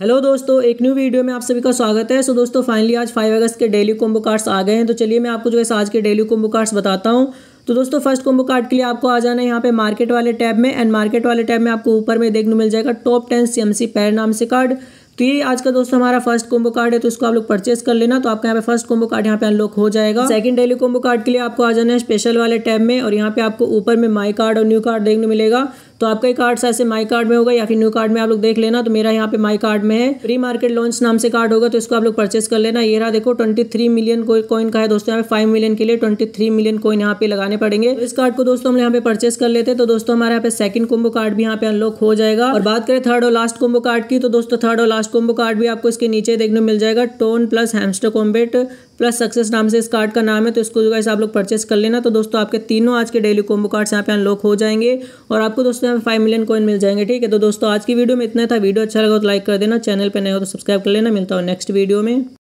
hello दोस्तों एक new video में आप सभी का स्वागत है सो दोस्तों फाइनली आज फाइव अगस्त के डेली कोम्बो कार्ड्स आ गए हैं तो चलिए मैं आपको जो है आज के डेली कोम्बो कार्ड्स बताता हूँ तो दोस्तों फर्स्ट कोम्बो कार्ड के लिए आपको आ जाना है यहाँ पे मार्केट वाले टैब में एंड मार्केट वाले टैब में आपको ऊपर में देखने मिल जाएगा टॉप टेन सी पैर नाम से कार्ड तो ये आज का दोस्तों हमारा फर्स्ट कोम्बो कार्ड है तो इसको आप लोग परचेस कर लेना तो आपका यहाँ पे फर्स्ट कोम्बो कार्ड यहाँ पे अनलॉक हो जाएगा सेकंड डेली कोम्बो कार्ड के लिए आपको आ जाना है स्पेशल वाले टैब में और यहाँ पे आपको ऊपर में माई कार्ड और न्यू कार्ड देखने मिलेगा तो आपका कार्ड ऐसे माई कार्ड में होगा या फिर न्यू कार्ड में आप लोग देख लेना तो मेरा यहाँ पे माई कार्ड में है प्री मार्केट लॉन्च नाम से कार्ड होगा तो इसको आप लोग परचेस कर लेना ये रहा देखो ट्वेंटी मिलियन कॉइन का है दोस्तों यहाँ पे फाइव मिलियन के लिए ट्वेंटी मिलियन कॉइन यहाँ पे लगाने पड़ेंगे तो इस कार्ड को दोस्तों हम यहाँ पे परचेस कर लेते तो दोस्तों हमारे यहाँ पे सेकंड कोम्बो कार्ड भी यहाँ पे अनलॉक हो जाएगा और बात करें थर्ड और लास्ट कोम्बो कार्ड की तो दोस्तों थर्ड और लास्ट कोम्बो कार्ड भी आपको इसके नीचे देखने मिल जाएगा TON plus Hamster Kombat plus success नाम से इस कार्ड का नाम है तो इसको जो है आप लोग परचेस कर लेना तो दोस्तों आपके तीनों आज के डेली कोम्बो कार्ड्स यहाँ पे अनलॉक हो जाएंगे और आपको दोस्तों यहाँ फाइव मिलियन कॉइन मिल जाएंगे ठीक है तो दोस्तों आज की वीडियो में इतना था वीडियो अच्छा लगा तो लाइक कर देना चैनल पर नहीं हो तो सब्सक्राइब कर लेना मिलता हूँ नेक्स्ट वीडियो में